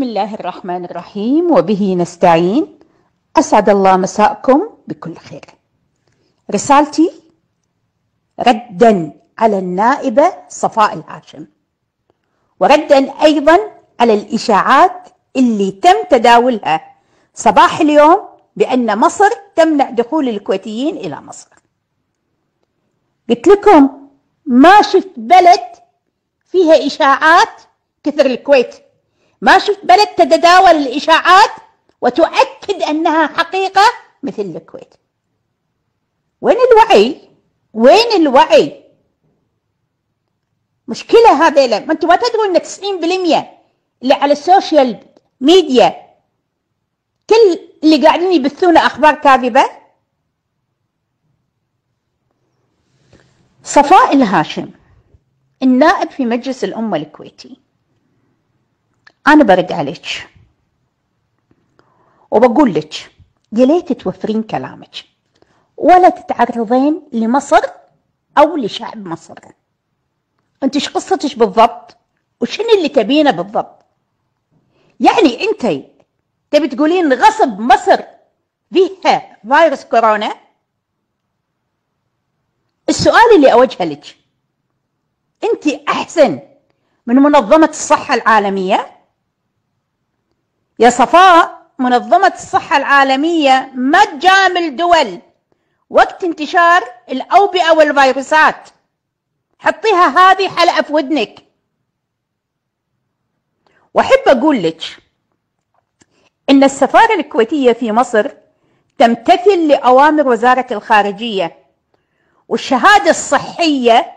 بسم الله الرحمن الرحيم وبه نستعين أسعد الله مساءكم بكل خير رسالتي ردا على النائبة صفاء العاشم وردا أيضا على الإشاعات اللي تم تداولها صباح اليوم بأن مصر تمنع دخول الكويتيين إلى مصر قلت لكم ما شفت بلد فيها إشاعات كثر الكويت ما شفت بلد تتداول الإشاعات وتؤكد أنها حقيقة مثل الكويت وين الوعي وين الوعي مشكلة هذيلا ما انتم ما تدرون ان 90% اللي على السوشيال ميديا كل اللي قاعدين يبثون اخبار كاذبة صفاء الهاشم النائب في مجلس الأمة الكويتي أنا برد عليك وبقول لك يا ليت توفرين كلامك ولا تتعرضين لمصر أو لشعب مصر أنت إيش قصتك بالضبط وشنو اللي تبينه بالضبط يعني أنت تبي تقولين غصب مصر فيها فيروس كورونا السؤال اللي أوجهه لك أنت أحسن من منظمة الصحة العالمية يا صفاء منظمة الصحة العالمية ما تجامل دول وقت انتشار الأوبئة والفيروسات حطيها هذه حلقة في ودنك وأحب أقول لك إن السفارة الكويتية في مصر تمتثل لأوامر وزارة الخارجية والشهادة الصحية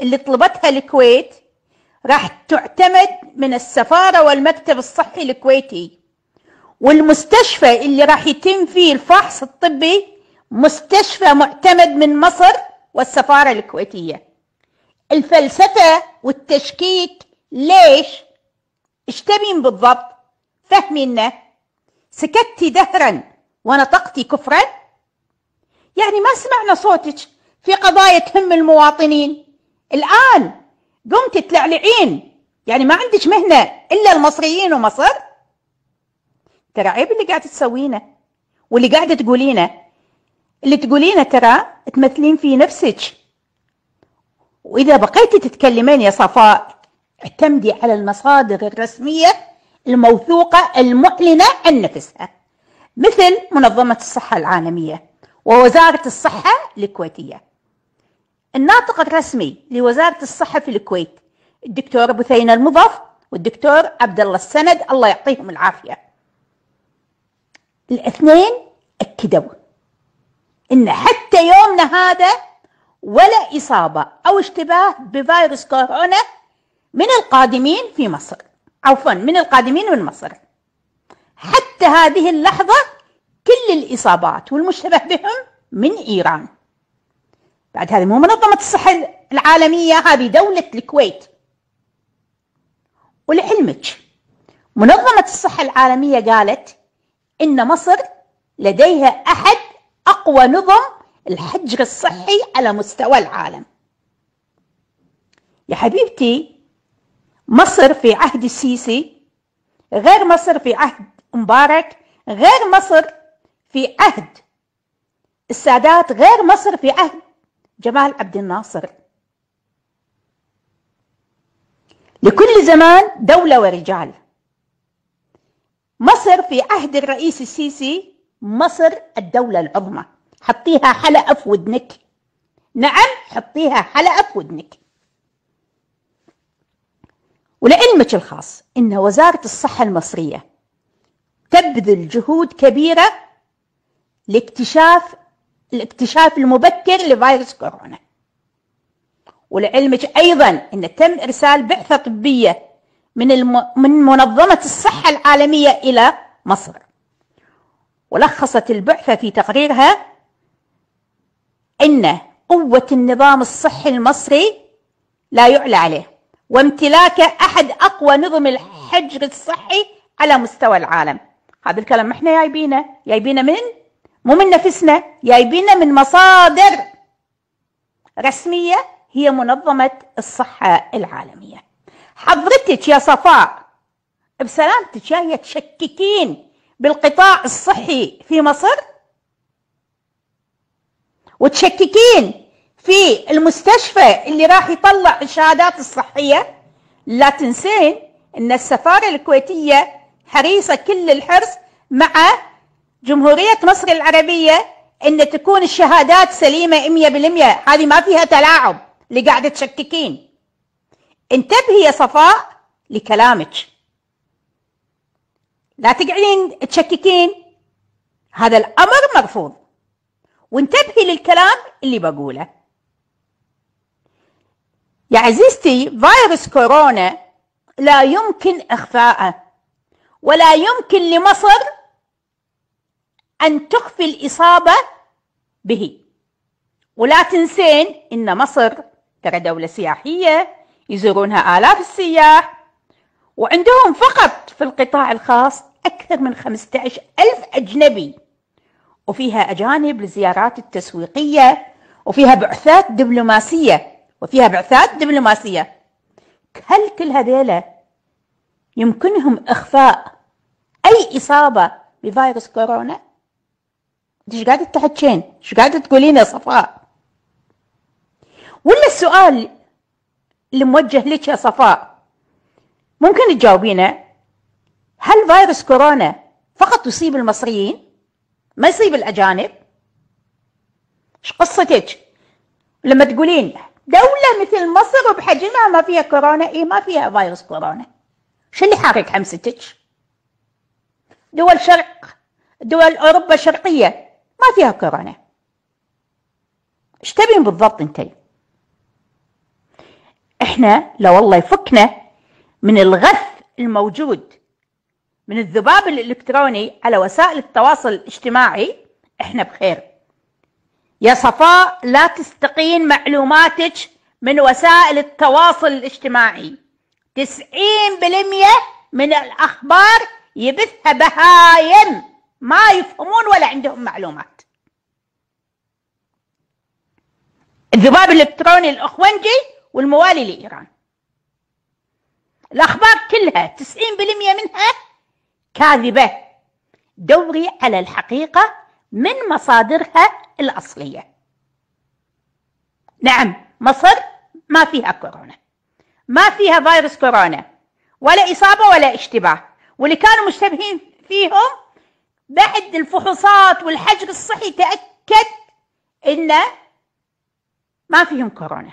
اللي طلبتها الكويت راح تعتمد من السفارة والمكتب الصحي الكويتي والمستشفى اللي راح يتم فيه الفحص الطبي مستشفى معتمد من مصر والسفارة الكويتية الفلسفة والتشكيك ليش اشتبين بالضبط فهمينا سكت دهرا ونطقت كفرا يعني ما سمعنا صوتك في قضايا تهم المواطنين الآن قمت تلعلعين يعني ما عندك مهنة إلا المصريين ومصر ترى عيب اللي قاعده تسوينه واللي قاعده تقولينه اللي تقولينه ترى تمثلين في نفسك واذا بقيتي تتكلمين يا صفاء اعتمدي على المصادر الرسميه الموثوقه المعلنه عن نفسها مثل منظمه الصحه العالميه ووزاره الصحه الكويتيه الناطق الرسمي لوزاره الصحه في الكويت الدكتور بثينه المضاف والدكتور عبد الله السند الله يعطيهم العافيه الاثنين أكدوا إن حتى يومنا هذا ولا إصابة أو اشتباه بفيروس كورونا من القادمين في مصر عفوا من القادمين من مصر حتى هذه اللحظة كل الإصابات والمشتبه بهم من إيران بعد هذه مو منظمة الصحة العالمية هذه دولة الكويت ولعلمك منظمة الصحة العالمية قالت إن مصر لديها أحد أقوى نظم الحجر الصحي على مستوى العالم يا حبيبتي مصر في عهد السيسي غير مصر في عهد مبارك غير مصر في عهد السادات غير مصر في عهد جمال عبد الناصر لكل زمان دولة ورجال مصر في عهد الرئيس السيسي مصر الدولة العظمى حطيها حلقة في ودنك نعم حطيها حلقة في ودنك ولعلمك الخاص إن وزارة الصحة المصرية تبذل جهود كبيرة لاكتشاف الاكتشاف المبكر لفيروس كورونا ولعلمك أيضا أن تم إرسال بعثة طبية من الم... من منظمة الصحة العالمية إلى مصر ولخصت البعثة في تقريرها أن قوة النظام الصحي المصري لا يعلى عليه وامتلاكه أحد أقوى نظم الحجر الصحي على مستوى العالم هذا الكلام احنا جايبينه جايبينه من مو من نفسنا جايبينه من مصادر رسمية هي منظمة الصحة العالمية حضرتك يا صفاء بسلامتك جاية تشككين بالقطاع الصحي في مصر وتشككين في المستشفى اللي راح يطلع الشهادات الصحية لا تنسين ان السفارة الكويتية حريصة كل الحرص مع جمهورية مصر العربية ان تكون الشهادات سليمة 100% هذه ما فيها تلاعب اللي قاعدة تشككين انتبهي يا صفاء لكلامك لا تقعدين تشككين هذا الأمر مرفوض وانتبهي للكلام اللي بقوله يا عزيزتي فيروس كورونا لا يمكن إخفاءه ولا يمكن لمصر أن تخفي الإصابة به ولا تنسين إن مصر ترى دولة سياحية يزورونها آلاف السياح وعندهم فقط في القطاع الخاص أكثر من 15 ألف أجنبي وفيها أجانب للزيارات التسويقية وفيها بعثات دبلوماسية وفيها بعثات دبلوماسية هل كل هذيلا يمكنهم إخفاء أي إصابة بفيروس كورونا؟ ايش قاعدة تحكين؟ ايش قاعدة تقولين يا صفاء؟ ولا السؤال اللي موجه لك يا صفاء ممكن تجاوبينا هل فيروس كورونا فقط يصيب المصريين ما يصيب الأجانب ايش قصتك لما تقولين دولة مثل مصر بحجمها ما فيها كورونا اي ما فيها فيروس كورونا شو اللي حارك حمستك دول شرق دول أوروبا الشرقية ما فيها كورونا ايش تبين بالضبط انتي احنا لو الله يفكنا من الغث الموجود من الذباب الالكتروني على وسائل التواصل الاجتماعي احنا بخير يا صفاء لا تستقين معلوماتك من وسائل التواصل الاجتماعي تسعين بالمية من الاخبار يبثها بهايم ما يفهمون ولا عندهم معلومات الذباب الالكتروني الأخوانجي والموالي لإيران الأخبار كلها 90% منها كاذبة دوري على الحقيقة من مصادرها الأصلية نعم مصر ما فيها كورونا ما فيها فيروس كورونا ولا إصابة ولا اشتباه واللي كانوا مشتبهين فيهم بعد الفحوصات والحجر الصحي تأكد إن ما فيهم كورونا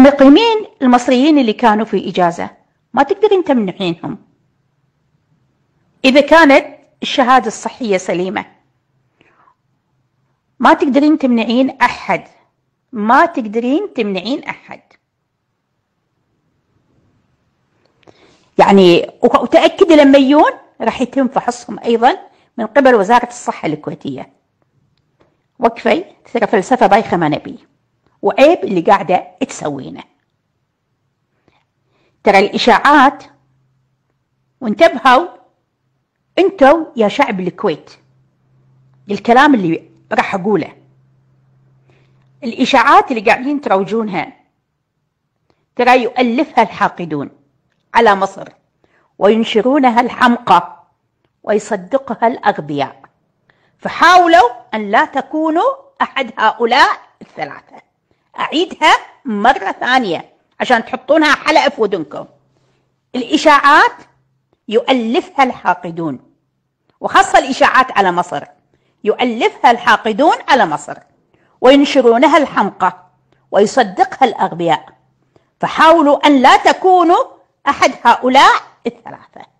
المقيمين المصريين اللي كانوا في إجازة ما تقدرين تمنعينهم إذا كانت الشهادة الصحية سليمة ما تقدرين تمنعين أحد ما تقدرين تمنعين أحد يعني وتأكد لما يجون راح يتم فحصهم أيضا من قبل وزارة الصحة الكويتية وقفي ترى فلسفة بايخة ما نبي وعيب اللي قاعدة تسوينه ترى الإشاعات وانتبهوا انتوا يا شعب الكويت الكلام اللي راح أقوله الإشاعات اللي قاعدين تروجونها ترى يؤلفها الحاقدون على مصر وينشرونها الحمقى ويصدقها الأغبياء فحاولوا أن لا تكونوا أحد هؤلاء الثلاثة أعيدها مرة ثانية عشان تحطونها حلقة في ودنكم الإشاعات يؤلفها الحاقدون وخاصة الإشاعات على مصر يؤلفها الحاقدون على مصر وينشرونها الحمقى ويصدقها الأغبياء فحاولوا أن لا تكونوا أحد هؤلاء الثلاثة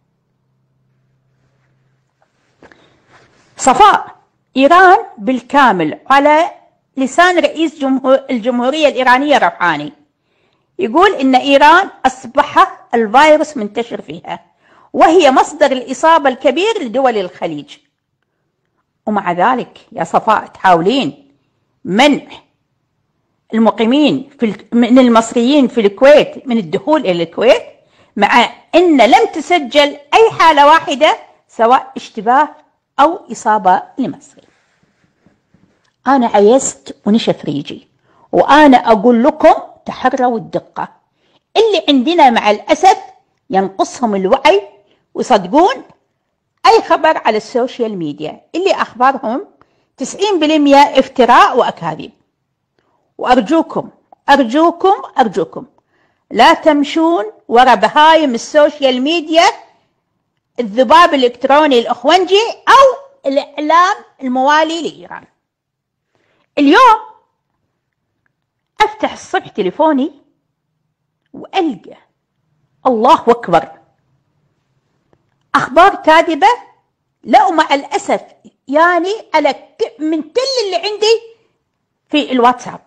صفاء إيران بالكامل على لسان رئيس الجمهورية الإيرانية روحاني يقول إن إيران أصبح الفيروس منتشر فيها وهي مصدر الإصابة الكبير لدول الخليج ومع ذلك يا صفاء تحاولين منع المقيمين في من المصريين في الكويت من الدخول إلى الكويت مع أن لم تسجل أي حالة واحدة سواء اشتباه أو إصابة لمصري أنا عيست ونشف ريجي وأنا أقول لكم تحروا الدقة اللي عندنا مع الأسف ينقصهم الوعي وصدقون أي خبر على السوشيال ميديا اللي أخبارهم 90% افتراء وأكاذيب وأرجوكم أرجوكم أرجوكم لا تمشون ورا بهايم السوشيال ميديا الذباب الإلكتروني الأخوانجي أو الإعلام الموالي لإيران اليوم افتح الصبح تليفوني والقى الله اكبر اخبار كاذبه لا ومع الاسف يعني على من كل اللي عندي في الواتساب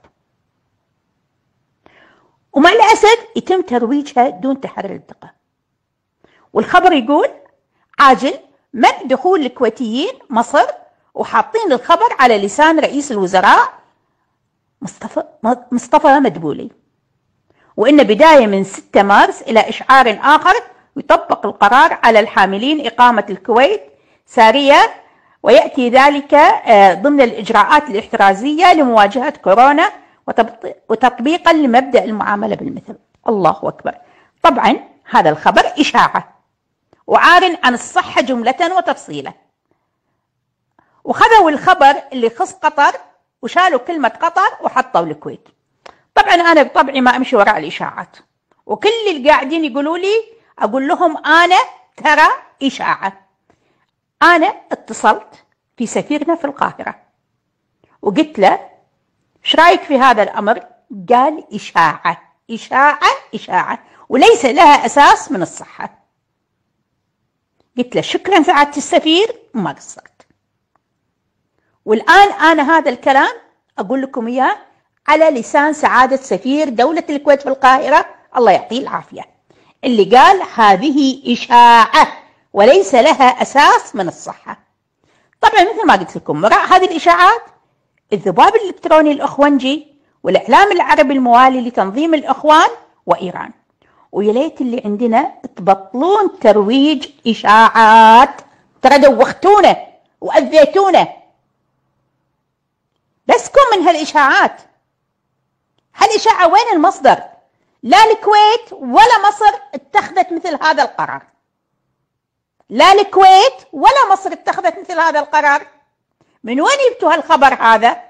ومع الاسف يتم ترويجها دون تحرر الثقه والخبر يقول عاجل منع دخول الكويتيين مصر وحاطين الخبر على لسان رئيس الوزراء مصطفى مصطفى مدبولي وإن بداية من 6 مارس إلى إشعار آخر يطبق القرار على الحاملين إقامة الكويت سارية ويأتي ذلك آه، ضمن الإجراءات الاحترازية لمواجهة كورونا وتطبيقا لمبدأ المعاملة بالمثل الله أكبر طبعا هذا الخبر إشاعة وعار عن الصحة جملة وتفصيلا وخذوا الخبر اللي خص قطر وشالوا كلمة قطر وحطوا الكويت طبعا أنا بطبعي ما أمشي وراء الإشاعات وكل اللي قاعدين يقولوا لي أقول لهم أنا ترى إشاعة أنا اتصلت في سفيرنا في القاهرة وقلت له ايش رايك في هذا الأمر قال إشاعة إشاعة إشاعة وليس لها أساس من الصحة قلت له شكرا سعادة السفير ما قصرت والآن أنا هذا الكلام أقول لكم إياه على لسان سعادة سفير دولة الكويت في القاهرة الله يعطيه العافية اللي قال هذه إشاعة وليس لها أساس من الصحة طبعا مثل ما قلت لكم وراء هذه الإشاعات الذباب الإلكتروني الأخوانجي والإعلام العربي الموالي لتنظيم الإخوان وإيران ويا ليت اللي عندنا تبطلون ترويج إشاعات ترى دوختونا وأذيتونا بسكم من هالإشاعات هالإشاعة وين المصدر لا الكويت ولا مصر اتخذت مثل هذا القرار لا الكويت ولا مصر اتخذت مثل هذا القرار من وين جبتوا هالخبر هذا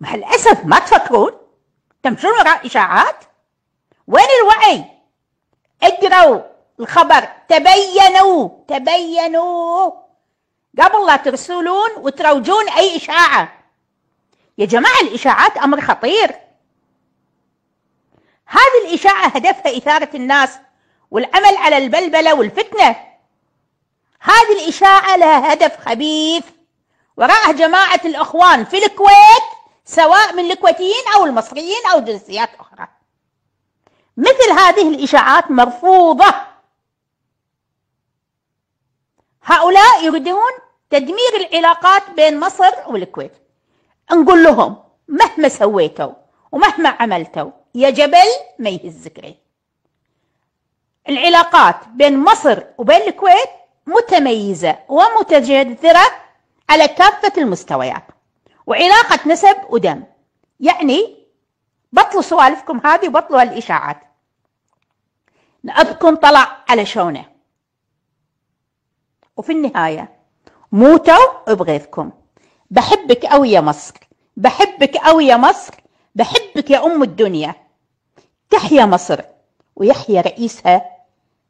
مع الأسف ما تفكرون تمشون وراء إشاعات وين الوعي اقروا الخبر تبينوا تبينوا قبل لا ترسلون وتروجون اي اشاعه يا جماعه الاشاعات امر خطير هذه الاشاعه هدفها اثاره الناس والعمل على البلبله والفتنه هذه الاشاعه لها هدف خبيث وراءه جماعه الاخوان في الكويت سواء من الكويتيين او المصريين او جنسيات اخرى مثل هذه الاشاعات مرفوضه هؤلاء يريدون تدمير العلاقات بين مصر والكويت نقول لهم مهما سويتوا ومهما عملتوا يا جبل ما يهزك ريح العلاقات بين مصر وبين الكويت متميزة ومتجذرة على كافة المستويات وعلاقة نسب ودم يعني بطلوا سوالفكم هذه وبطلوا هالإشاعات نأبكم طلع على شونه وفي النهاية موتوا بغيظكم بحبك قوي يا مصر بحبك قوي يا مصر بحبك يا أم الدنيا تحيا مصر ويحيا رئيسها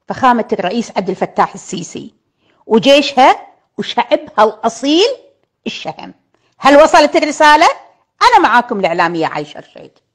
فخامة الرئيس عبد الفتاح السيسي وجيشها وشعبها الأصيل الشهم هل وصلت الرسالة؟ أنا معاكم الإعلامية عايشة الشيد